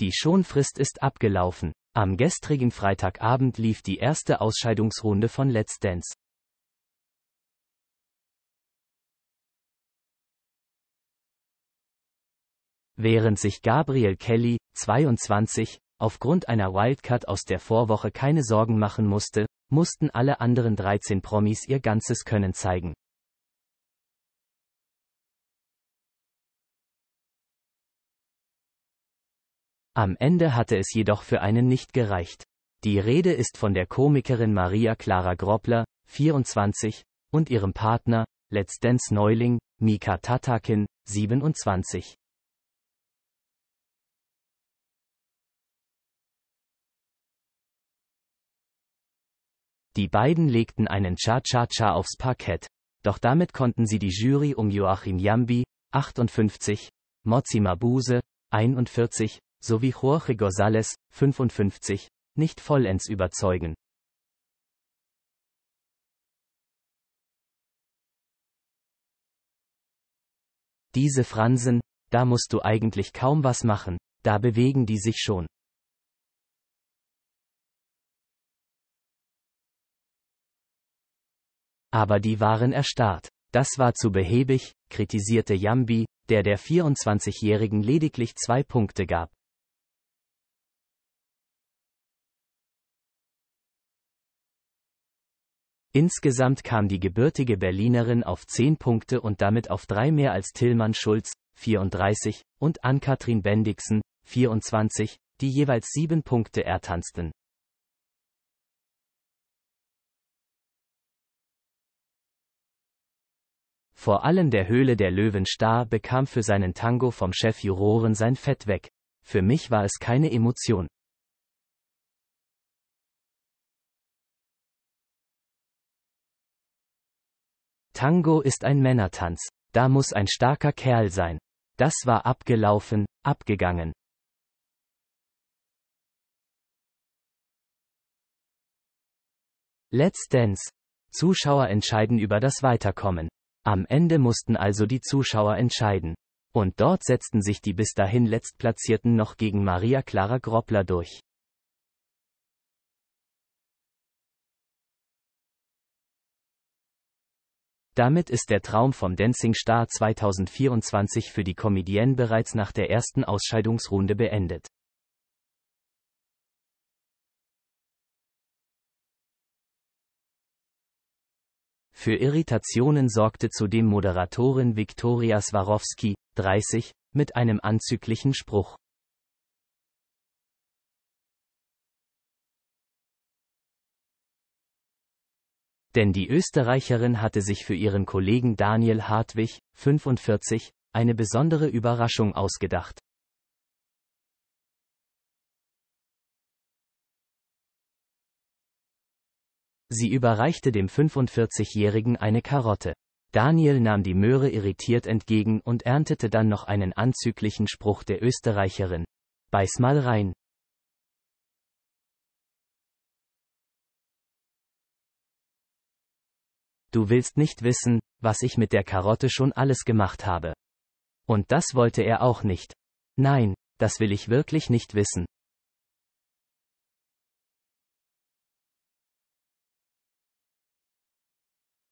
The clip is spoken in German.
Die Schonfrist ist abgelaufen. Am gestrigen Freitagabend lief die erste Ausscheidungsrunde von Let's Dance. Während sich Gabriel Kelly, 22, aufgrund einer Wildcard aus der Vorwoche keine Sorgen machen musste, mussten alle anderen 13 Promis ihr ganzes Können zeigen. Am Ende hatte es jedoch für einen nicht gereicht. Die Rede ist von der Komikerin Maria Clara Groppler, 24, und ihrem Partner, Let's Dance Neuling, Mika Tatakin, 27. Die beiden legten einen Cha-Cha-Cha aufs Parkett, doch damit konnten sie die Jury um Joachim Jambi, 58, Mozi Mabuse, 41, sowie Jorge González, 55, nicht vollends überzeugen. Diese Fransen, da musst du eigentlich kaum was machen, da bewegen die sich schon. Aber die waren erstarrt. Das war zu behäbig, kritisierte Yambi, der der 24-Jährigen lediglich zwei Punkte gab. Insgesamt kam die gebürtige Berlinerin auf 10 Punkte und damit auf drei mehr als Tillmann Schulz, 34, und Ann-Kathrin Bendixen, 24, die jeweils sieben Punkte ertanzten. Vor allem der Höhle der Löwen bekam für seinen Tango vom Chef Juroren sein Fett weg. Für mich war es keine Emotion. Tango ist ein Männertanz. Da muss ein starker Kerl sein. Das war abgelaufen, abgegangen. Let's Dance. Zuschauer entscheiden über das Weiterkommen. Am Ende mussten also die Zuschauer entscheiden. Und dort setzten sich die bis dahin Letztplatzierten noch gegen Maria Clara Groppler durch. Damit ist der Traum vom Dancing Star 2024 für die Comedienne bereits nach der ersten Ausscheidungsrunde beendet. Für Irritationen sorgte zudem Moderatorin Viktoria Swarovski, 30, mit einem anzüglichen Spruch. Denn die Österreicherin hatte sich für ihren Kollegen Daniel Hartwig, 45, eine besondere Überraschung ausgedacht. Sie überreichte dem 45-Jährigen eine Karotte. Daniel nahm die Möhre irritiert entgegen und erntete dann noch einen anzüglichen Spruch der Österreicherin. Beiß mal rein. Du willst nicht wissen, was ich mit der Karotte schon alles gemacht habe. Und das wollte er auch nicht. Nein, das will ich wirklich nicht wissen.